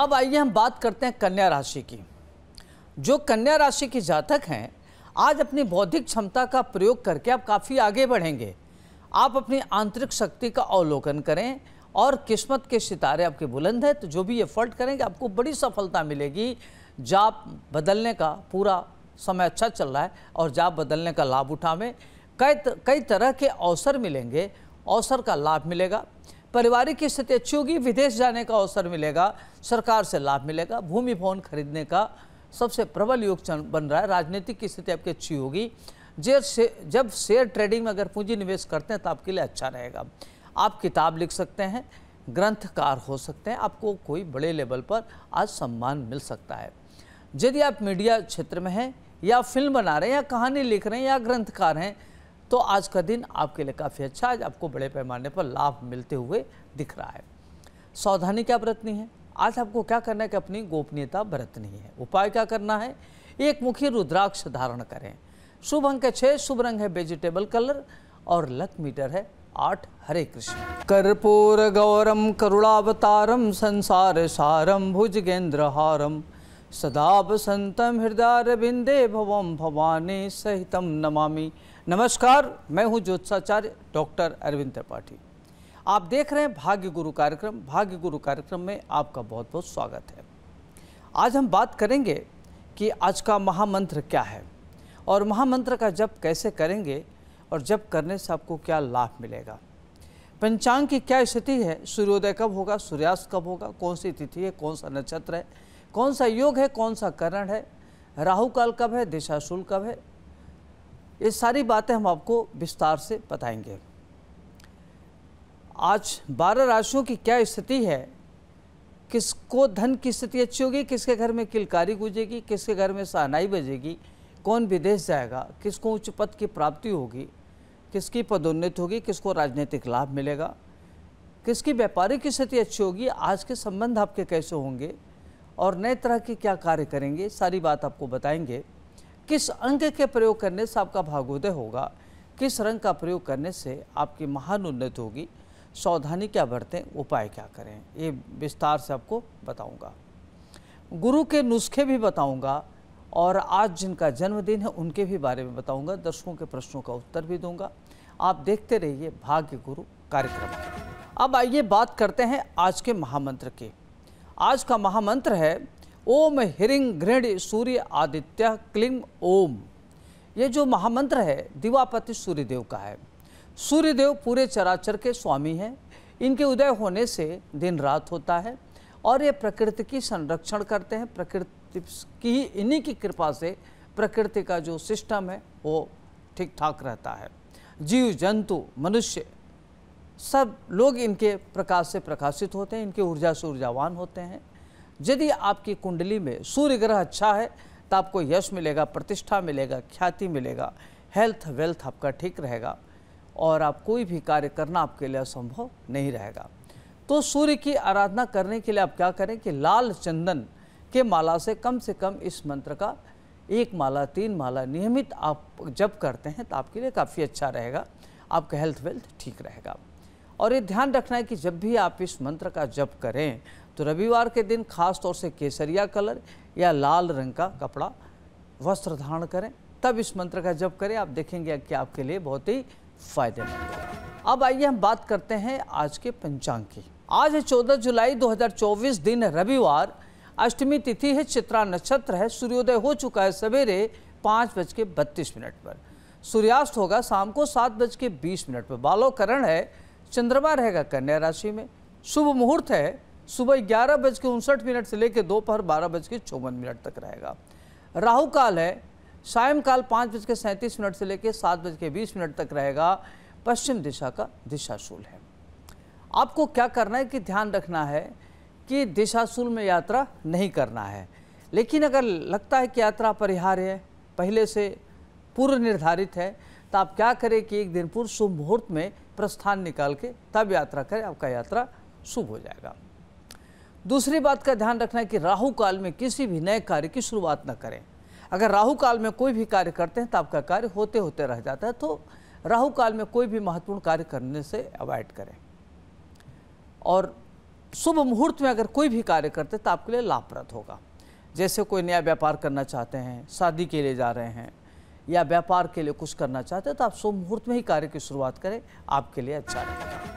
अब आइए हम बात करते हैं कन्या राशि की जो कन्या राशि के जातक हैं आज अपनी बौद्धिक क्षमता का प्रयोग करके आप काफ़ी आगे बढ़ेंगे आप अपनी आंतरिक शक्ति का अवलोकन करें और किस्मत के सितारे आपके बुलंद हैं तो जो भी एफर्ट करेंगे आपको बड़ी सफलता मिलेगी जाप बदलने का पूरा समय अच्छा चल रहा है और जाप बदलने का लाभ उठावें कई कई तरह के अवसर मिलेंगे अवसर का लाभ मिलेगा परिवारिक की स्थिति अच्छी होगी विदेश जाने का अवसर मिलेगा सरकार से लाभ मिलेगा भूमि भवन खरीदने का सबसे प्रबल योग बन रहा है राजनीतिक की स्थिति आपकी अच्छी होगी जे से जब शेयर ट्रेडिंग में अगर पूंजी निवेश करते हैं तो आपके लिए अच्छा रहेगा आप किताब लिख सकते हैं ग्रंथकार हो सकते हैं आपको कोई बड़े लेवल पर आज सम्मान मिल सकता है यदि आप मीडिया क्षेत्र में हैं या फिल्म बना रहे हैं या कहानी लिख रहे हैं या ग्रंथकार हैं तो आज का दिन आपके लिए काफ़ी अच्छा आज आपको बड़े पैमाने पर लाभ मिलते हुए दिख रहा है सावधानी क्या बरतनी है आज आपको क्या करना है कि अपनी गोपनीयता बरतनी है उपाय क्या करना है एक मुखी रुद्राक्ष धारण करें शुभ अंक छः शुभ रंग है वेजिटेबल कलर और लक मीटर है आठ हरे कृष्ण कर्पूर गौरम करुणावतारम संसार सारम भुजगेंद्र हारम सदाप संतम हृदय बिंदे भवम भवानी सहितम नमामि नमस्कार मैं हूं ज्योत्साचार्य डॉक्टर अरविंद त्रिपाठी आप देख रहे हैं भाग्य गुरु कार्यक्रम भाग्य गुरु कार्यक्रम में आपका बहुत बहुत स्वागत है आज हम बात करेंगे कि आज का महामंत्र क्या है और महामंत्र का जप कैसे करेंगे और जप करने से आपको क्या लाभ मिलेगा पंचांग की क्या स्थिति है सूर्योदय कब होगा सूर्यास्त कब होगा कौन सी तिथि है कौन सा नक्षत्र है कौन सा योग है कौन सा करण है राहु काल कब है दिशाशूल कब है ये सारी बातें हम आपको विस्तार से बताएंगे आज बारह राशियों की क्या स्थिति है किसको धन की स्थिति अच्छी होगी किसके घर में किलकारी गुजेगी किसके घर में सहनाई बजेगी कौन विदेश जाएगा किसको उच्च पद की प्राप्ति होगी किसकी पदोन्नति होगी किसको राजनीतिक लाभ मिलेगा किसकी व्यापारिक स्थिति अच्छी होगी आज के संबंध आपके कैसे होंगे और नए तरह के क्या कार्य करेंगे सारी बात आपको बताएंगे किस अंग के प्रयोग करने से आपका भागोदय होगा किस रंग का प्रयोग करने से आपकी महान उन्नति होगी सावधानी क्या बरतें उपाय क्या करें ये विस्तार से आपको बताऊंगा गुरु के नुस्खे भी बताऊंगा और आज जिनका जन्मदिन है उनके भी बारे में बताऊंगा दर्शकों के प्रश्नों का उत्तर भी दूंगा आप देखते रहिए भाग्य गुरु कार्यक्रम अब आइए बात करते हैं आज के महामंत्र के आज का महामंत्र है ओम हिरिंग घृण सूर्य आदित्य क्लिम ओम ये जो महामंत्र है दिवापति सूर्यदेव का है सूर्यदेव पूरे चराचर के स्वामी हैं इनके उदय होने से दिन रात होता है और ये प्रकृति की संरक्षण करते हैं प्रकृति की इन्हीं की कृपा से प्रकृति का जो सिस्टम है वो ठीक ठाक रहता है जीव जंतु मनुष्य सब लोग इनके प्रकाश से प्रकाशित होते हैं इनके ऊर्जा से ऊर्जावान होते हैं यदि आपकी कुंडली में सूर्य ग्रह अच्छा है तो आपको यश मिलेगा प्रतिष्ठा मिलेगा ख्याति मिलेगा हेल्थ वेल्थ आपका ठीक रहेगा और आप कोई भी कार्य करना आपके लिए असंभव नहीं रहेगा तो सूर्य की आराधना करने के लिए आप क्या करें कि लाल चंदन के माला से कम से कम इस मंत्र का एक माला तीन माला नियमित आप जब करते हैं तो आपके लिए काफ़ी अच्छा रहेगा आपका हेल्थ वेल्थ ठीक रहेगा और ये ध्यान रखना है कि जब भी आप इस मंत्र का जप करें तो रविवार के दिन खास तौर से केसरिया कलर या लाल रंग का कपड़ा वस्त्र धारण करें तब इस मंत्र का जप करें आप देखेंगे कि आपके लिए बहुत ही फायदेमंद है अब आइए हम बात करते हैं आज के पंचांग की आज है चौदह जुलाई 2024 दिन रविवार अष्टमी तिथि है चित्रा नक्षत्र है सूर्योदय हो चुका है सवेरे पाँच बज के बत्तीस मिनट पर सूर्यास्त होगा शाम को सात बज के बीस मिनट पर बालोकरण है चंद्रमा रहेगा कन्या राशि में शुभ मुहूर्त है सुबह ग्यारह बज के उनसठ मिनट से लेकर दोपहर बारह बज के चौवन मिनट तक रहेगा राहु काल है सायंकाल पाँच बज के सैंतीस मिनट से लेकर सात बज के बीस मिनट तक रहेगा पश्चिम दिशा का दिशाशूल है आपको क्या करना है कि ध्यान रखना है कि दिशाशूल में यात्रा नहीं करना है लेकिन अगर लगता है कि यात्रा परिहार्य है पहले से पूर्व निर्धारित है तो आप क्या करें कि एक दिन पूर्व शुभ मुहूर्त में प्रस्थान निकाल के तब यात्रा करें आपका यात्रा शुभ हो जाएगा दूसरी बात का ध्यान रखना है कि राहु काल में किसी भी नए कार्य की शुरुआत न करें अगर राहु काल में कोई भी कार्य करते हैं तो आपका कार्य होते होते रह जाता है तो राहु काल में कोई भी महत्वपूर्ण कार्य करने से अवॉइड करें और शुभ मुहूर्त में अगर कोई भी कार्य करते हैं तो आपके लिए लाभप्रद होगा जैसे कोई नया व्यापार करना चाहते हैं शादी के लिए जा रहे हैं या व्यापार के लिए कुछ करना चाहते हैं तो आप शुभ मुहूर्त में ही कार्य की शुरुआत करें आपके लिए अच्छा रहेगा